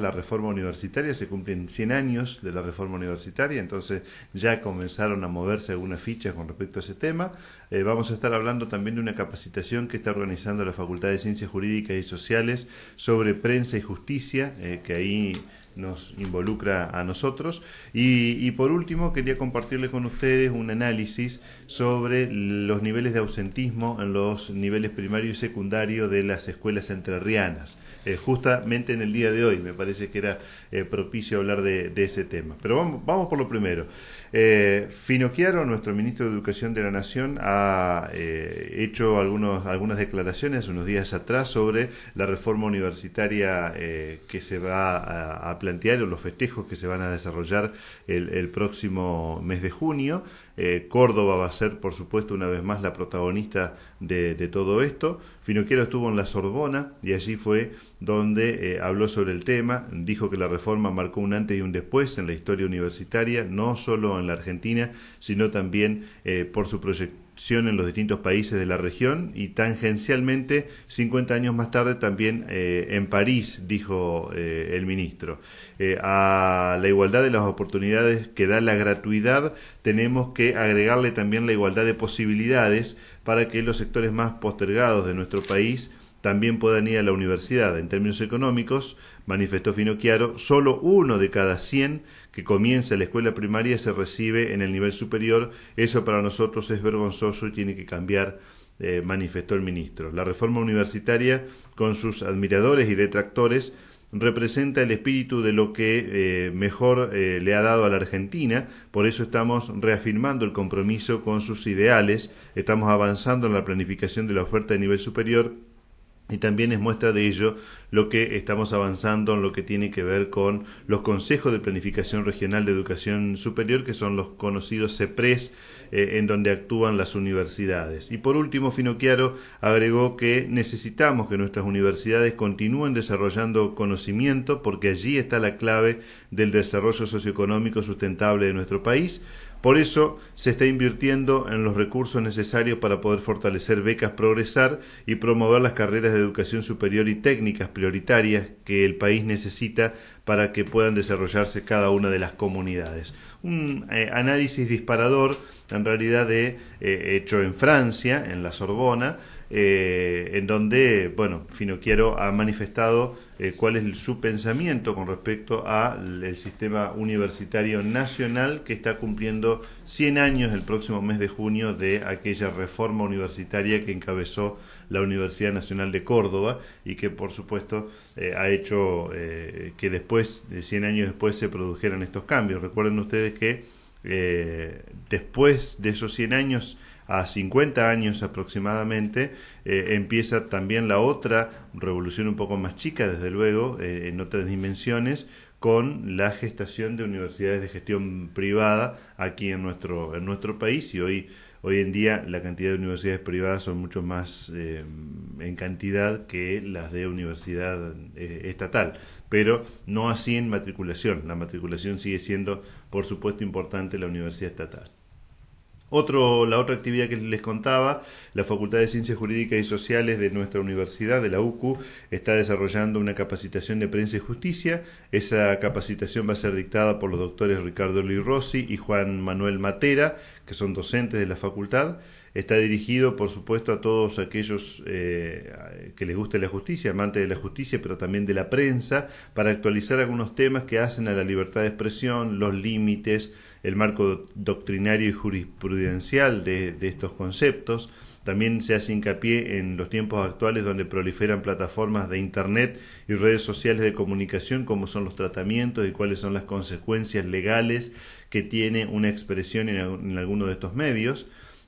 la reforma universitaria, se cumplen 100 años de la reforma universitaria, entonces ya comenzaron a moverse algunas fichas con respecto a ese tema. Eh, vamos a estar hablando también de una capacitación que está organizando la Facultad de Ciencias Jurídicas y Sociales sobre prensa y justicia, eh, que ahí nos involucra a nosotros. Y, por último, quería compartirle con ustedes un análisis sobre los niveles de ausentismo en los niveles primario y secundario de las escuelas entrerrianas, eh, justamente en el día de hoy. Me parece que era eh, propicio hablar de, ese tema. Pero vamos, vamos por lo primero. Eh, nuestro ministro de Educación de la Nación, ha eh, hecho algunos, algunas declaraciones unos días atrás sobre la reforma universitaria que se va a aplicar plantear los festejos que se van a desarrollar el, el próximo mes de junio eh, Córdoba va a ser, por supuesto, una vez más la protagonista de, todo esto. Finoquero estuvo en la Sorbona y allí fue donde eh, habló sobre el tema, dijo que la reforma marcó un antes y un después en la historia universitaria, no solo en la Argentina, sino también eh, por su proyección en los distintos países de la región y tangencialmente 50 años más tarde también en París, dijo el ministro. a la igualdad de las oportunidades que da la gratuidad tenemos que agregarle también la igualdad de posibilidades para que los sectores más postergados de nuestro país también puedan ir a la universidad. En términos económicos, manifestó Finocchiaro, solo uno de cada 100 que comienza la escuela primaria se recibe en el nivel superior. Eso para nosotros es vergonzoso y tiene que cambiar, eh, manifestó el ministro. La reforma universitaria, con sus admiradores y detractores, representa el espíritu de lo que eh, mejor eh, le ha dado a la Argentina, por eso estamos reafirmando el compromiso con sus ideales, estamos avanzando en la planificación de la oferta de nivel superior y también es muestra de ello lo que estamos avanzando en lo que tiene que ver con los consejos de planificación regional de educación superior, que son los conocidos CEPRES, eh, en donde actúan las universidades. Y por último, Finocchiaro agregó que necesitamos que nuestras universidades continúen desarrollando conocimiento, porque allí está la clave del desarrollo socioeconómico sustentable de nuestro país por eso se está invirtiendo en los recursos necesarios para poder fortalecer becas Progresar y promover las carreras de educación superior y técnicas prioritarias que el país necesita para que puedan desarrollarse cada una de las comunidades. Un eh, análisis disparador en realidad de, eh, hecho en Francia, en la Sorbona, eh, en donde, bueno, Finocchiaro ha manifestado eh, cuál es su pensamiento con respecto al sistema universitario nacional que está cumpliendo 100 años el próximo mes de junio de aquella reforma universitaria que encabezó la Universidad Nacional de Córdoba y que por supuesto eh, ha hecho que después, 100 años después, se produjeran estos cambios. Recuerden ustedes que después de esos 100 años, a 50 años aproximadamente, eh, empieza también la otra revolución un poco más chica, desde luego, eh, en otras dimensiones, con la gestación de universidades de gestión privada aquí en nuestro, en nuestro país y hoy, hoy en día la cantidad de universidades privadas son mucho más eh, en cantidad que las de universidad estatal, pero no así en matriculación. La matriculación sigue siendo, por supuesto, importante la universidad estatal. Otro, la otra actividad que les contaba, la Facultad de Ciencias Jurídicas y Sociales de nuestra universidad, de la UCU, está desarrollando una capacitación de prensa y justicia. Esa capacitación va a ser dictada por los doctores Ricardo Luis Rossi y Juan Manuel Matera, que son docentes de la facultad. Está dirigido, por supuesto, a todos aquellos eh, que les guste la justicia, amantes de la justicia, pero también de la prensa, para actualizar algunos temas que hacen a la libertad de expresión, los límites, el marco doctrinario y jurisprudencial de, estos conceptos. También se hace hincapié en los tiempos actuales donde proliferan plataformas de Internet y redes sociales de comunicación, cómo son los tratamientos y cuáles son las consecuencias legales que tiene una expresión en alguno de estos medios.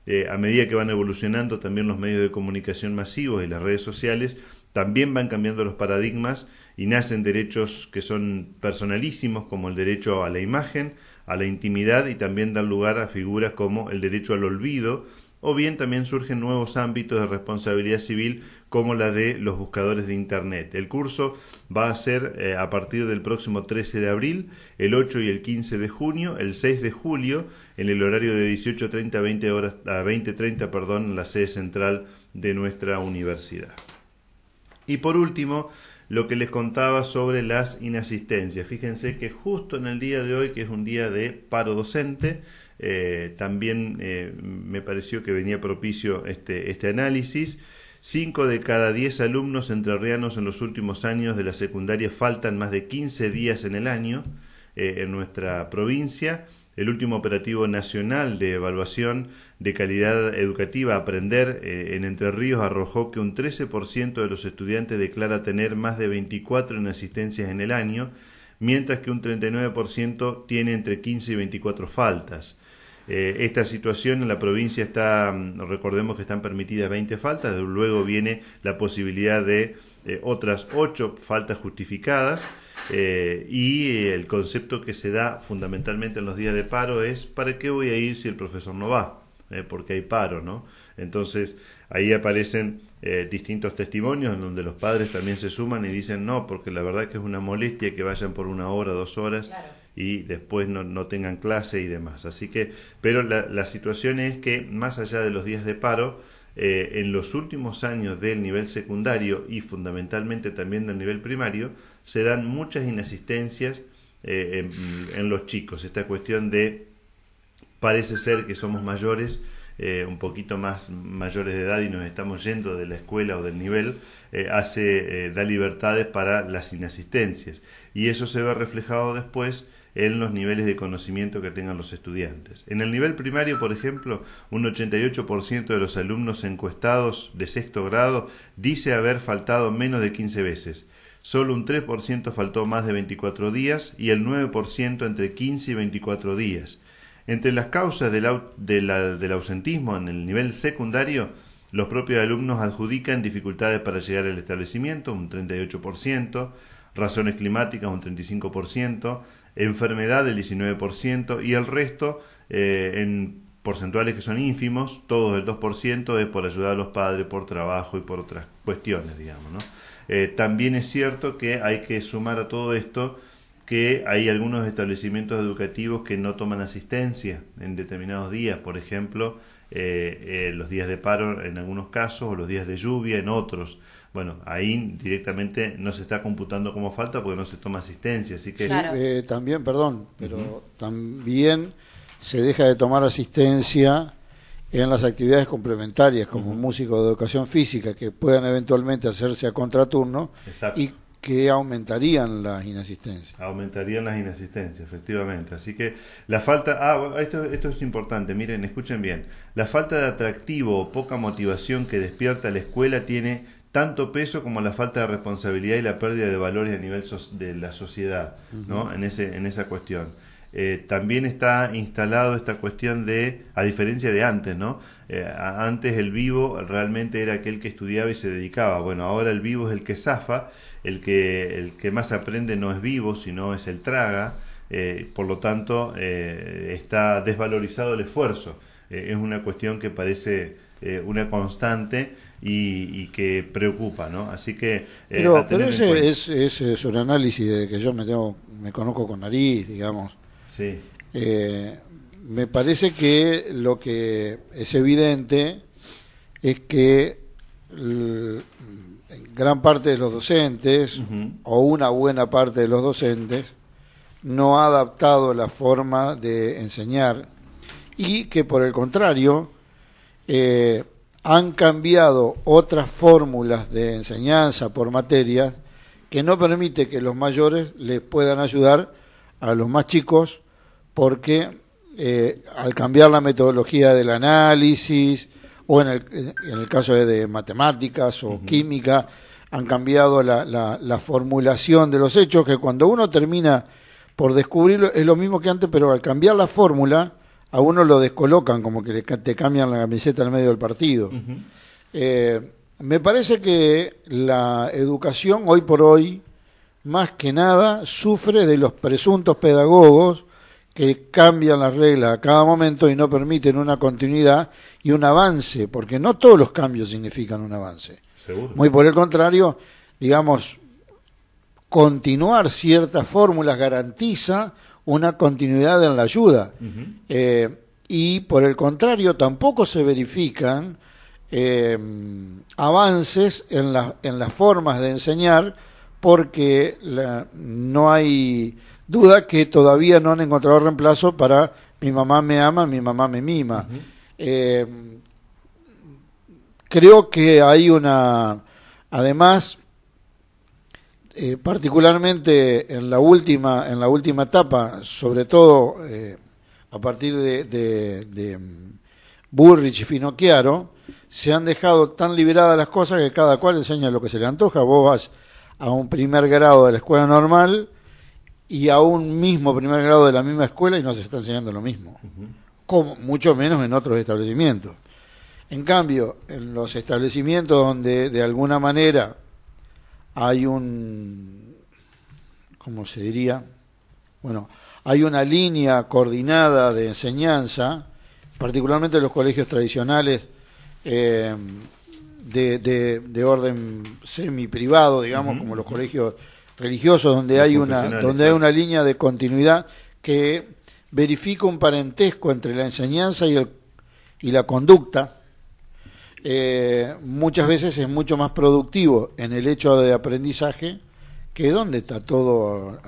Eh, a medida que van evolucionando también los medios de comunicación masivos y las redes sociales, también van cambiando los paradigmas y nacen derechos que son personalísimos, como el derecho a la imagen, a la intimidad y también dan lugar a figuras como el derecho al olvido, o bien también surgen nuevos ámbitos de responsabilidad civil como la de los buscadores de Internet. El curso va a ser eh, a partir del próximo 13 de abril, el 8 y el 15 de junio, el 6 de julio, en el horario de 18.30 a a 20.30, perdón, en la sede central de nuestra universidad. Y por último, lo que les contaba sobre las inasistencias. Fíjense que justo en el día de hoy, que es un día de paro docente, eh, también eh, me pareció que venía propicio este, este análisis. 5 de cada 10 alumnos entrerrianos en los últimos años de la secundaria faltan más de 15 días en el año eh, en nuestra provincia. El último operativo nacional de evaluación de calidad educativa Aprender en Entre Ríos arrojó que un 13% de los estudiantes declara tener más de 24 en asistencias en el año, mientras que un 39% tiene entre 15 y 24 faltas. Eh, esta situación en la provincia está, mm, recordemos que están permitidas 20 faltas, luego viene la posibilidad de eh, otras 8 faltas justificadas eh, y el concepto que se da fundamentalmente en los días de paro es ¿para qué voy a ir si el profesor no va? porque hay paro, ¿no? Entonces ahí aparecen distintos testimonios en donde los padres también se suman y dicen no, porque la verdad que es una molestia que vayan por una hora, dos horas. Claro y después no, no tengan clase y demás. Así que, pero la, situación es que más allá de los días de paro, eh, en los últimos años del nivel secundario y fundamentalmente también del nivel primario, se dan muchas inasistencias eh, en, los chicos. Esta cuestión de parece ser que somos mayores. Eh, un poquito más mayores de edad y nos estamos yendo de la escuela o del nivel, hace, da libertades para las inasistencias. Y eso se ve reflejado después en los niveles de conocimiento que tengan los estudiantes. En el nivel primario, por ejemplo, un 88% de los alumnos encuestados de sexto grado dice haber faltado menos de 15 veces. Solo un 3% faltó más de 24 días y el 9% entre 15 y 24 días. Entre las causas del, ausentismo en el nivel secundario, los propios alumnos adjudican dificultades para llegar al establecimiento, un 38%, razones climáticas, un 35%, enfermedad del 19% y el resto eh, en porcentuales que son ínfimos, todos el 2% es por ayudar a los padres, por trabajo y por otras cuestiones, digamos. Eh, también es cierto que hay que sumar a todo esto que hay algunos establecimientos educativos que no toman asistencia en determinados días, por ejemplo, eh, los días de paro en algunos casos o los días de lluvia en otros bueno, ahí directamente no se está computando como falta porque no se toma asistencia, así que... Eh, también, perdón, pero también se deja de tomar asistencia en las actividades complementarias como uh de educación física que puedan eventualmente hacerse a contraturno y que aumentarían las inasistencias. Aumentarían las inasistencias, efectivamente. Así que la falta, ah, esto, esto es importante, miren, escuchen bien, la falta de atractivo o poca motivación que despierta la escuela tiene tanto peso como la falta de responsabilidad y la pérdida de valores a nivel de la sociedad, ¿no? En, ese, en esa cuestión. Eh, también está instalado esta cuestión de, a diferencia de antes, ¿no? Eh, antes el vivo realmente era aquel que estudiaba y se dedicaba. Bueno, ahora el vivo es el que zafa, el que, el que más aprende no es vivo, sino es el traga. Eh, por lo tanto, está desvalorizado el esfuerzo. es una cuestión que parece una constante y, que preocupa, ¿no? Así que... Eh, pero, ese es, es, un análisis de que yo me, tengo, me conozco con nariz, digamos. Sí. Eh, me parece que lo que es evidente es que gran parte de los docentes, o una buena parte de los docentes, no ha adaptado la forma de enseñar y que por el contrario, eh, han cambiado otras fórmulas de enseñanza por materia que no permite que los mayores les puedan ayudar a los más chicos porque eh, al cambiar la metodología del análisis o en el, caso de, matemáticas o química han cambiado la, la formulación de los hechos que cuando uno termina por descubrirlo es lo mismo que antes pero al cambiar la fórmula a uno lo descolocan, como que te cambian la camiseta en medio del partido. Eh, me parece que la educación hoy por hoy, más que nada, sufre de los presuntos pedagogos que cambian las reglas a cada momento y no permiten una continuidad y un avance, porque no todos los cambios significan un avance. Muy por el contrario, digamos, continuar ciertas fórmulas garantiza una continuidad en la ayuda. Eh, y por el contrario, tampoco se verifican eh, avances en, en las formas de enseñar porque no hay duda que todavía no han encontrado reemplazo para mi mamá me ama, mi mamá me mima. Eh, creo que hay una, además, eh, particularmente en la última, en la última etapa, sobre todo eh, a partir de, de, mm, y Finocchiaro, se han dejado tan liberadas las cosas que cada cual enseña lo que se le antoja. Vos vas a un primer grado de la escuela normal y a un mismo primer grado de la misma escuela y no se está enseñando lo mismo, como mucho menos en otros establecimientos. En cambio, en los establecimientos donde de alguna manera hay un, ¿cómo se diría? Bueno, hay una línea coordinada de enseñanza, particularmente en los colegios tradicionales eh, de, de, orden semi-privado, digamos, como los colegios religiosos, donde hay, una, donde hay una línea de continuidad que verifica un parentesco entre la enseñanza y, el, y la conducta eh, muchas veces es mucho más productivo en el hecho de aprendizaje que donde está todo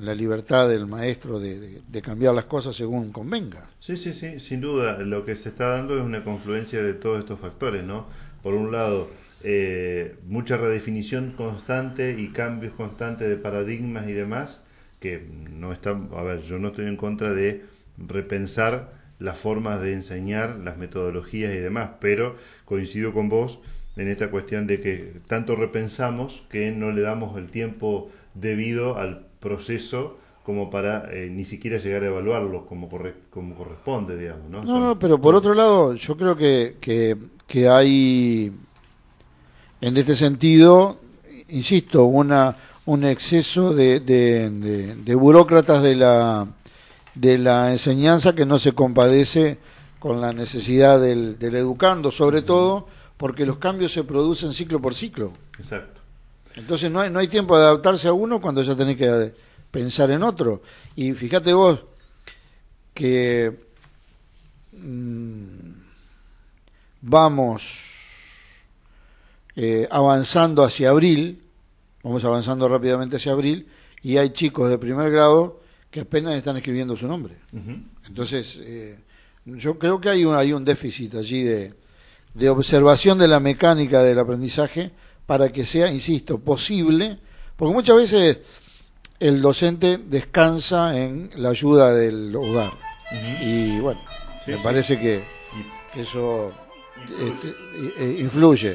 la libertad del maestro de, cambiar las cosas según convenga. Sí, sí, sí, sin duda. Lo que se está dando es una confluencia de todos estos factores, ¿no? Por un lado, eh, mucha redefinición constante y cambios constantes de paradigmas y demás, que no está, a ver, yo no estoy en contra de repensar las formas de enseñar, las metodologías y demás, pero coincido con vos en esta cuestión de que tanto repensamos que no le damos el tiempo debido al proceso como para eh, ni siquiera llegar a evaluarlo como, como corresponde, digamos. ¿no? No, pero por otro lado, yo creo que, que, hay, en este sentido, insisto, una, un exceso de burócratas de la, de la enseñanza que no se compadece con la necesidad del, educando, sobre todo porque los cambios se producen ciclo por ciclo. Exacto. Entonces no hay, tiempo de adaptarse a uno cuando ya tenés que eh, pensar en otro. Y fíjate vos que mm, vamos eh, avanzando hacia abril, vamos avanzando rápidamente hacia abril, y hay chicos de primer grado que apenas están escribiendo su nombre. Entonces, eh, yo creo que hay un, hay un déficit allí de, observación de la mecánica del aprendizaje para que sea, insisto, posible, porque muchas veces el docente descansa en la ayuda del hogar. Y bueno, me parece que eso influye.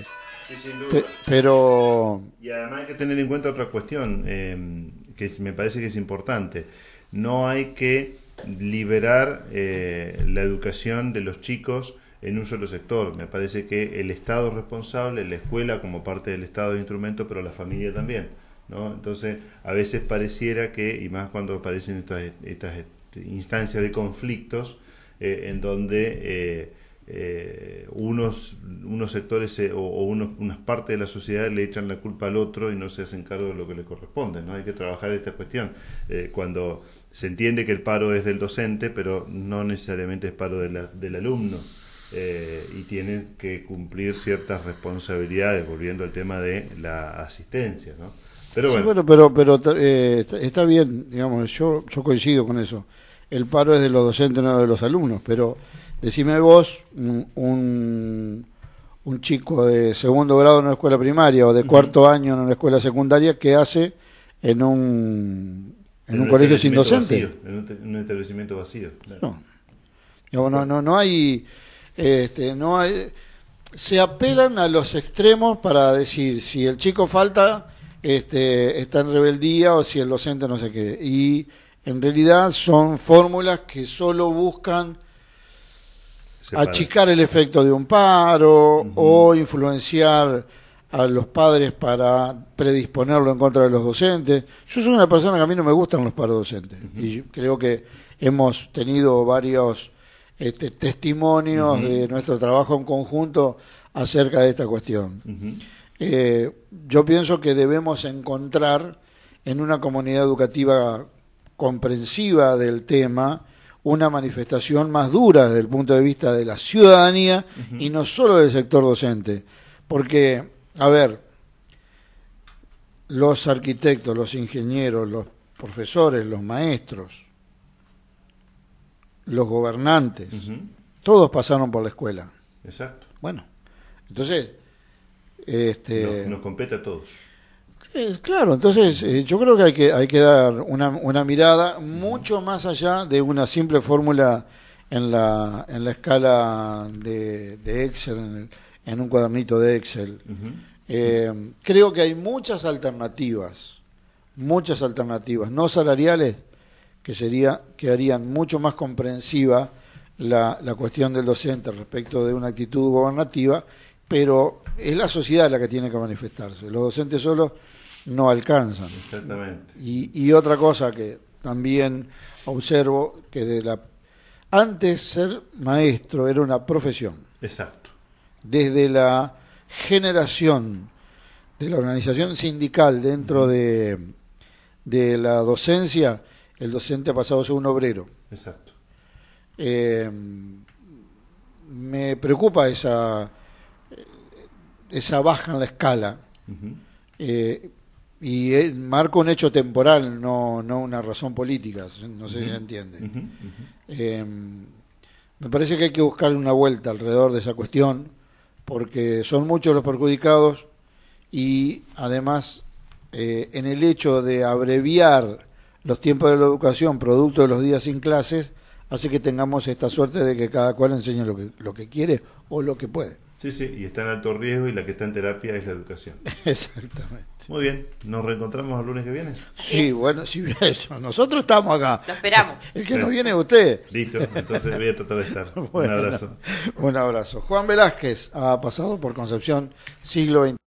Este, eh, eh, pero... Y además hay que tener en cuenta otra cuestión que me parece que es importante. No hay que liberar eh, la educación de los chicos en un solo sector. Me parece que el Estado es responsable, la escuela como parte del Estado es instrumento, pero la familia también. ¿no? Entonces, a veces pareciera que, y más cuando aparecen estas, estas este, instancias de conflictos, eh, en donde eh, unos, unos sectores o, o unas partes de la sociedad le echan la culpa al otro y no se hacen cargo de lo que le corresponde. ¿no? Hay que trabajar esta cuestión. cuando se entiende que el paro es del docente, pero no necesariamente es paro del alumno. Eh, y tienen que cumplir ciertas responsabilidades, volviendo al tema de la asistencia, ¿no? Pero bueno. pero, pero eh, está bien, digamos, yo, yo coincido con eso. El paro es de los docentes, no de los alumnos, pero decime vos, un, un chico de segundo grado en una escuela primaria o de cuarto año en una escuela secundaria, que hace en un en, un, colegio sin docente. en, un, establecimiento vacío. No. no, no, no hay, este, no hay, se apelan a los extremos para decir si el chico falta, este, está en rebeldía o si el docente no sé qué. Y en realidad son fórmulas que solo buscan achicar el efecto de un paro o influenciar a los padres para predisponerlo en contra de los docentes. Yo soy una persona que a mí no me gustan los paradocentes docentes. y creo que hemos tenido varios este, testimonios de nuestro trabajo en conjunto acerca de esta cuestión. Eh, yo pienso que debemos encontrar en una comunidad educativa comprensiva del tema una manifestación más dura desde el punto de vista de la ciudadanía y no solo del sector docente, porque a ver, los arquitectos, los ingenieros, los profesores, los maestros, los gobernantes, todos pasaron por la escuela. Exacto. Bueno, entonces... Este, nos, compete a todos. claro, entonces eh, yo creo que hay que, hay que dar una, mirada mucho más allá de una simple fórmula en la, en la escala de, de Excel, en el, en un cuadernito de Excel. Eh, creo que hay muchas alternativas, muchas alternativas, no salariales, que, sería, que harían mucho más comprensiva la, cuestión del docente respecto de una actitud gobernativa, pero es la sociedad la que tiene que manifestarse. Los docentes solos no alcanzan. Exactamente. Y, y, otra cosa que también observo, que de la antes ser maestro era una profesión. Exacto desde la generación de la organización sindical dentro de, de la docencia, el docente ha pasado a ser un obrero. Exacto. Eh, me preocupa esa, esa baja en la escala. Eh, y Marco un hecho temporal, no, no una razón política, no sé si se entiende. Eh, me parece que hay que buscar una vuelta alrededor de esa cuestión porque son muchos los perjudicados y además eh, en el hecho de abreviar los tiempos de la educación producto de los días sin clases, hace que tengamos esta suerte de que cada cual enseñe lo que, lo que quiere o lo que puede. Sí, sí, y está en alto riesgo y la que está en terapia es la educación. Exactamente. Muy bien, nos reencontramos el lunes que viene. Sí, bueno, sí, nosotros estamos acá. Lo esperamos. El que nos viene es usted. Listo, entonces voy a tratar de estar. un abrazo. Un abrazo. Juan Velázquez ha pasado por Concepción siglo XX.